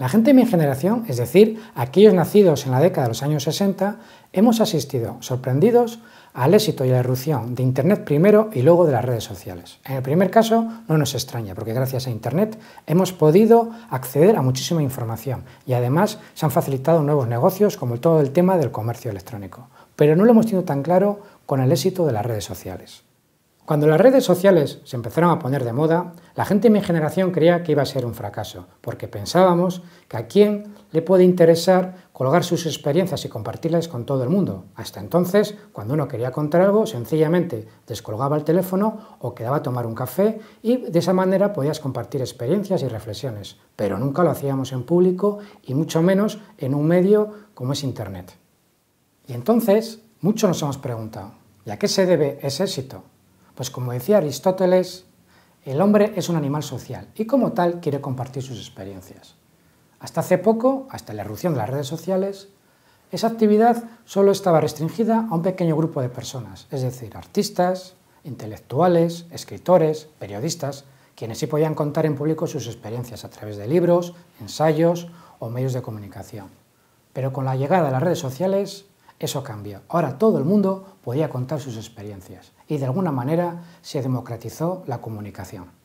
La gente de mi generación, es decir, aquellos nacidos en la década de los años 60, hemos asistido sorprendidos al éxito y a la erupción de Internet primero y luego de las redes sociales. En el primer caso no nos extraña, porque gracias a Internet hemos podido acceder a muchísima información y además se han facilitado nuevos negocios como todo el tema del comercio electrónico. Pero no lo hemos tenido tan claro con el éxito de las redes sociales. Cuando las redes sociales se empezaron a poner de moda, la gente de mi generación creía que iba a ser un fracaso, porque pensábamos que a quién le puede interesar colgar sus experiencias y compartirlas con todo el mundo. Hasta entonces, cuando uno quería contar algo, sencillamente descolgaba el teléfono o quedaba a tomar un café y de esa manera podías compartir experiencias y reflexiones, pero nunca lo hacíamos en público y mucho menos en un medio como es Internet. Y entonces, muchos nos hemos preguntado, ¿y a qué se debe ese éxito? Pues como decía Aristóteles, el hombre es un animal social y como tal quiere compartir sus experiencias. Hasta hace poco, hasta la erupción de las redes sociales, esa actividad solo estaba restringida a un pequeño grupo de personas, es decir, artistas, intelectuales, escritores, periodistas, quienes sí podían contar en público sus experiencias a través de libros, ensayos o medios de comunicación. Pero con la llegada de las redes sociales, eso cambió. Ahora todo el mundo podía contar sus experiencias y de alguna manera se democratizó la comunicación.